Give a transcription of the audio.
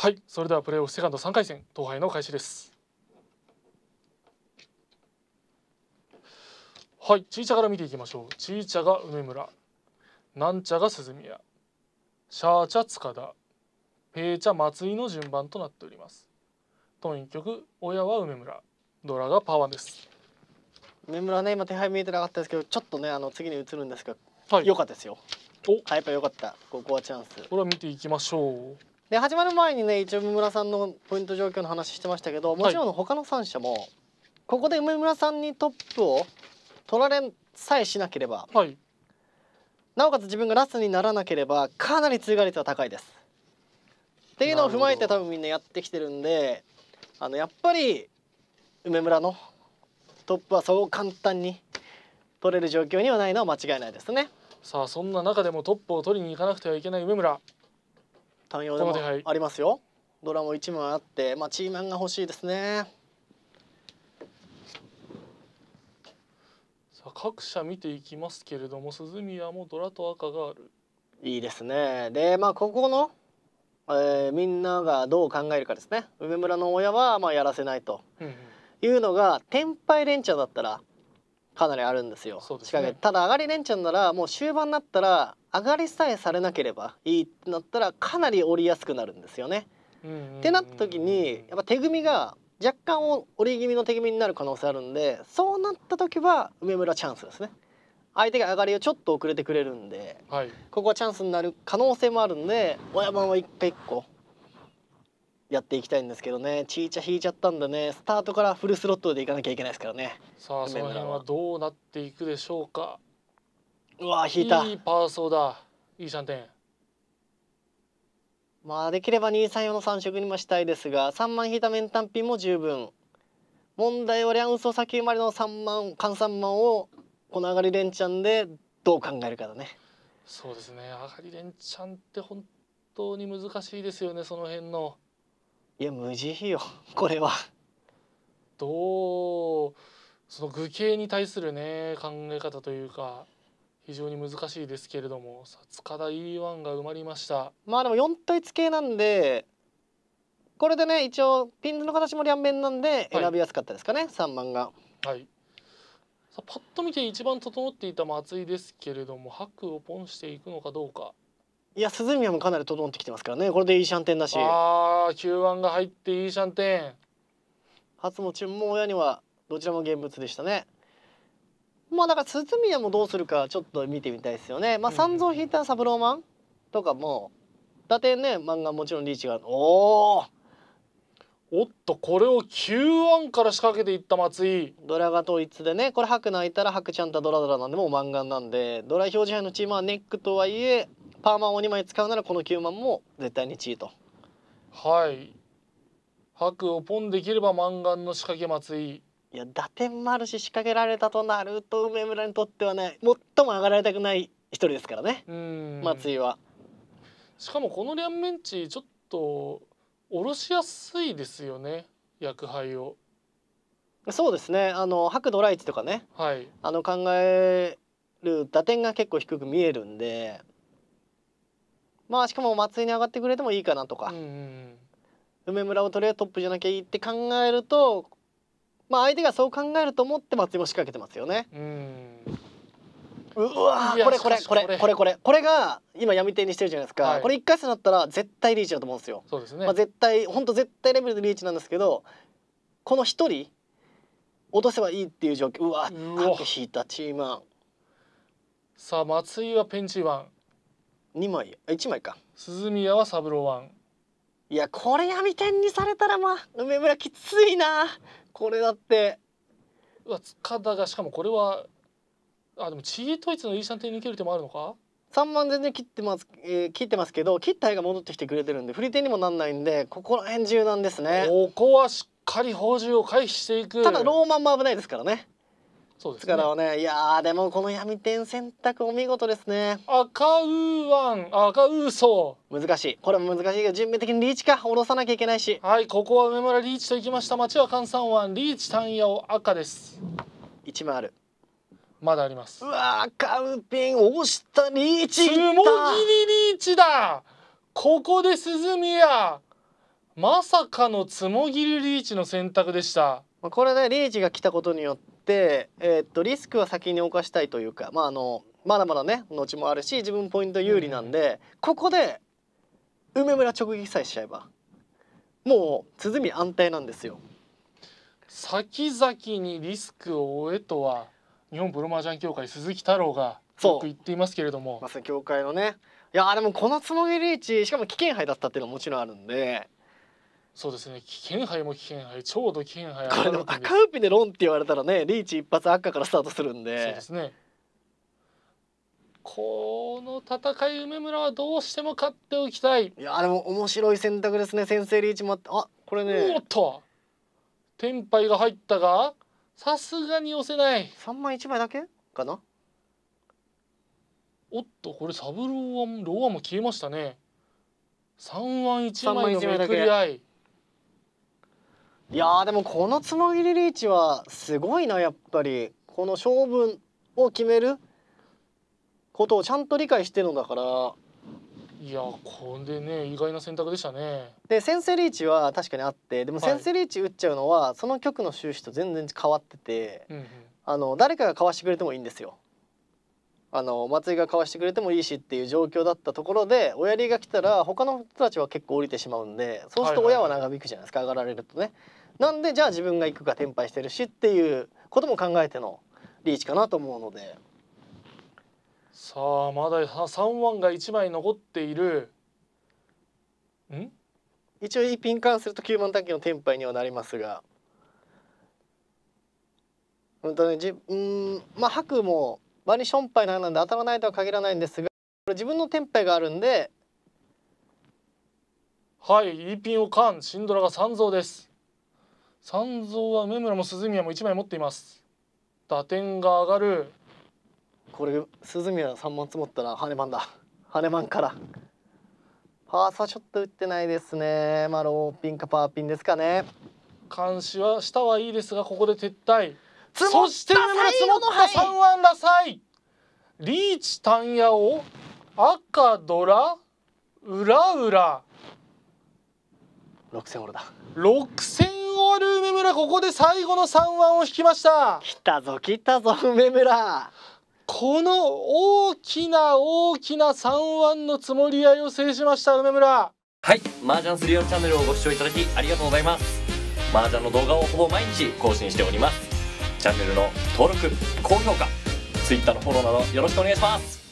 はいそれではプレーオフセカンド3回戦東杯の開始ですはいちいちゃから見ていきましょうちいちゃが梅村なんちゃが鈴宮シャーチャ塚田ペーチャ松井の順番となっておりますトン1曲親は梅村ドラがパワーです梅村ね今手配見えてなかったですけどちょっとねあの次に移るんですが良、はい、かったですよお、はい、やっぱ良かったここはチャンスこれは見ていきましょうで始まる前にね一応梅村さんのポイント状況の話してましたけどもちろん他の3社も、はい、ここで梅村さんにトップを取られさえしなければ、はい、なおかつ自分がラスにならなければかなり通過率は高いです。っていうのを踏まえて多分みんなやってきてるんであのやっぱり梅村のトップはそう簡単に取れる状況にはないのは間違いないですね。さあそんな中でもトップを取りに行かなくてはいけない梅村単用でもありますよドラも1枚あって、まあ、チーマンが欲しいですねさあ各社見ていきますけれども鈴宮もドラと赤があるいいですねでまあここの、えー、みんながどう考えるかですね梅村の親はまあやらせないというのが天敗連チャンだったらかなりあるんですよ。すね、しかただ上がり連チャンならもう終盤になったら上がりさえされなければいいってなったらかなり折りやすくなるんですよね。ってなった時にやっぱ手組みが若干折り気味の手組みになる可能性あるんでそうなった時は梅村チャンスですね。相手が上がりをちょっと遅れてくれるんで、はい、ここはチャンスになる可能性もあるんで親番は一個一個やっていきたいんですけどねちいちゃ引いちゃったんでねスタートからフルスロットでいかなきゃいけないですからねさあその辺はどうなっていくでしょうかうわ引いたいいパーソーだいい3点まあできれば2三用の3色にもしたいですが3万引いた面単品も十分問題は両層先生まれの3万換算万をこの上がり連チャンでどう考えるかだねそうですね上がり連チャンって本当に難しいですよねその辺のいや無慈悲よこれはどうその愚形に対するね考え方というか非常に難しいですけれどもさ塚田 E1 が埋まりましたまあでも4対1系なんでこれでね一応ピンズの形も両面なんで選びやすかったですかね、はい、3番が。はいさあパッと見て一番整っていた松井ですけれども白をポンしていくのかどうか。いや鈴宮もかなり整ってきてますからねこれでいいシャンテンだしああ q が入っていいシャンテン初も注文親にはどちらも現物でしたねまあだから堤屋もどうするかちょっと見てみたいですよね。まあ三蔵引いた三郎マンとかも伊達ね漫画もちろんリーチがおおおっとこれを Q1 から仕掛けていった松井ドラが統一でねこれ白泣いたら白ちゃんとドラドラなんでもう漫画なんでドラ表示杯のチームはネックとはいえパーマンを2枚使うならこの9万も絶対にチートはい白をポンできれば漫画の仕掛け松井いや打点もあるし仕掛けられたとなると梅村にとってはね最も上がられたくない一人ですからね松井は。しかもこの両面地ちょっと下ろしやすいですよね役配を。そうですねあの白ドライチとかね、はい、あの考える打点が結構低く見えるんでまあしかも松井に上がってくれてもいいかなとか、梅村をとりあえずトップじゃなきゃいいって考えるとまあ、相手がそう考えると思って松井も仕掛けてますよね。うわこれこれこれこれこれこれが今闇手にしてるじゃないですか、はい、これ一回戦だったら絶対リーチだと思うんですよ。そうですねまあ、絶対本当絶対レベルでリーチなんですけどこの一人落とせばいいっていう状況うわっ角引いたチーマンさあ松井はペンチワン2枚1枚か鈴宮は三郎ワンいやこれ闇天にされたらまあ梅村きついなこれだってうわ塚田がしかもこれはあでもチートイツのイーシャンテンに切る手もあるのか3万全然切ってます、えー、切ってますけど切った絵が戻ってきてくれてるんで振り手にもなんないんでここら辺柔軟ですねここはしっかり宝珠を回避していくただローマンも危ないですからねそうですね。力をね、いやでもこの闇点選択お見事ですね。赤ウーワン、赤ウーソ。難しい。これも難しいけど準備的にリーチか下ろさなきゃいけないし。はい、ここは梅村リーチと行きました。町は関三湾リーチ単野を赤です。一枚ある。まだあります。うわ赤ウーピン押したリーチつもぎりリーチだ。ここで鈴宮。まさかのつもぎりリーチの選択でした。まあ、これねリーチが来たことによって、えー、っとリスクは先に犯したいというか、まあ、あのまだまだね後もあるし自分ポイント有利なんで、うん、ここで梅村直撃さえしちゃえばもう鼓安定なんですよ。先々にリスクを負えとは日本プロマージャン協会鈴木太郎がよく言っていますけれども。まさに協会のねいやでもこのつもぎリーチしかも危険杯だったっていうのはもちろんあるんでそうですね危険杯も危険杯ちょうど危険杯これでも赤ウピでロンって言われたらねリーチ一発赤からスタートするんでそうですねこの戦い梅村はどうしても勝っておきたいいやでも面白い選択ですね先制リーチもあってあこれねおっと天杯が入ったがさすがに寄せない3枚1枚だけかなおっとこれサブローはローアも消えましたね3万1枚のめくり合いいやでもこのつもぎりリーチはすごいなやっぱりこの勝負を決めることをちゃんと理解してるんだからいやこれね意外な選択でしたねで先制リーチは確かにあってでも先制リーチ打っちゃうのは、その局の収支と全然変わってて、うんあの誰かがかわしてくれてもいいんですよあの松井がかわしてくれてもいいしっていう状況だったところで親利が来たら他の人たちは結構降りてしまうんでそうすると親は長引くじゃないですか、上がられるとね。はいはいはいなんでじゃあ自分が行くか転廃してるしっていうことも考えてのリーチかなと思うのでさあまだ3ンが1枚残っているん一応一品換すると9万単位の転廃にはなりますが本当にじうんまあ白もバニションパイなんで当たらないとは限らないんですが自分の転廃があるんではい、イーピンをカン、シンドラが三蔵です。三蔵は梅村も鈴宮も1枚持っています打点が上がるこれ鈴宮3万積もったらハネマンだハネマンからパーサーちょっと打ってないですねまあローピンかパーピンですかね監視は下はいいですがここで撤退そして梅村積もった3ワンラサイリーチタンヤオ赤ドラ裏裏六千オールだ6 0オール梅村ここで最後の三ワンを引きました来たぞ来たぞ梅村この大きな大きな三ワンの積もり合いを制しました梅村はい麻雀スリオチャンネルをご視聴いただきありがとうございます麻雀の動画をほぼ毎日更新しておりますチャンネルの登録高評価ツイッターのフォローなどよろしくお願いします